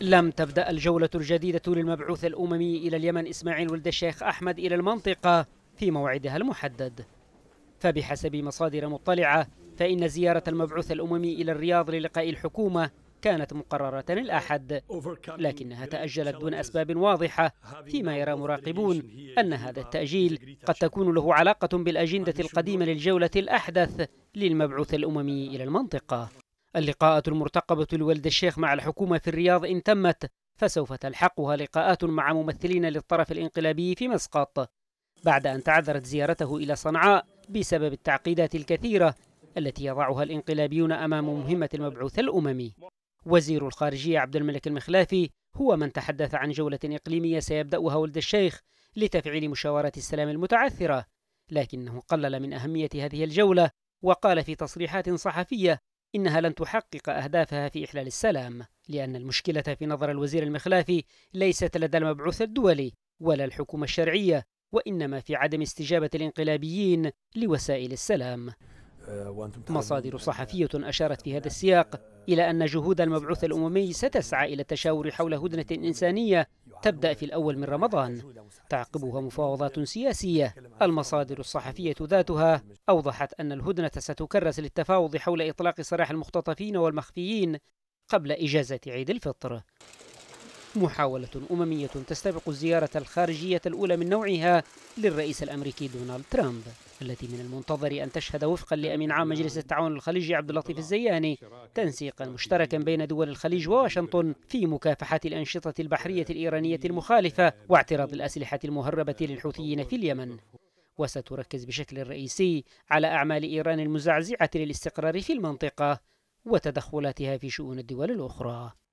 لم تبدأ الجولة الجديدة للمبعوث الأممي إلى اليمن إسماعيل ولد الشيخ أحمد إلى المنطقة في موعدها المحدد فبحسب مصادر مطلعة فإن زيارة المبعوث الأممي إلى الرياض للقاء الحكومة كانت مقررة الأحد لكنها تأجلت دون أسباب واضحة فيما يرى مراقبون أن هذا التأجيل قد تكون له علاقة بالأجندة القديمة للجولة الأحدث للمبعوث الأممي إلى المنطقة اللقاءات المرتقبة لولد الشيخ مع الحكومة في الرياض إن تمت فسوف تلحقها لقاءات مع ممثلين للطرف الانقلابي في مسقط بعد أن تعذرت زيارته إلى صنعاء بسبب التعقيدات الكثيرة التي يضعها الانقلابيون أمام مهمة المبعوث الأممي وزير الخارجية عبد الملك المخلافي هو من تحدث عن جولة إقليمية سيبدأها ولد الشيخ لتفعيل مشاورات السلام المتعثرة لكنه قلل من أهمية هذه الجولة وقال في تصريحات صحفية إنها لن تحقق أهدافها في إحلال السلام لأن المشكلة في نظر الوزير المخلافي ليست لدى المبعوث الدولي ولا الحكومة الشرعية وإنما في عدم استجابة الانقلابيين لوسائل السلام آه، مصادر صحفية أشارت في هذا السياق آه، إلى أن جهود المبعوث الأممي ستسعى إلى التشاور حول هدنة إنسانية تبدأ في الأول من رمضان تعقبها مفاوضات سياسية المصادر الصحفية ذاتها أوضحت أن الهدنة ستكرس للتفاوض حول إطلاق سراح المختطفين والمخفيين قبل إجازة عيد الفطر محاولة أممية تستبق الزيارة الخارجية الأولى من نوعها للرئيس الأمريكي دونالد ترامب التي من المنتظر أن تشهد وفقا لأمين عام مجلس التعاون الخليجي عبد اللطيف الزياني تنسيقا مشتركا بين دول الخليج وواشنطن في مكافحة الأنشطة البحرية الإيرانية المخالفة واعتراض الأسلحة المهربة للحوثيين في اليمن وستركز بشكل رئيسي على أعمال إيران المزعزعة للاستقرار في المنطقة وتدخلاتها في شؤون الدول الأخرى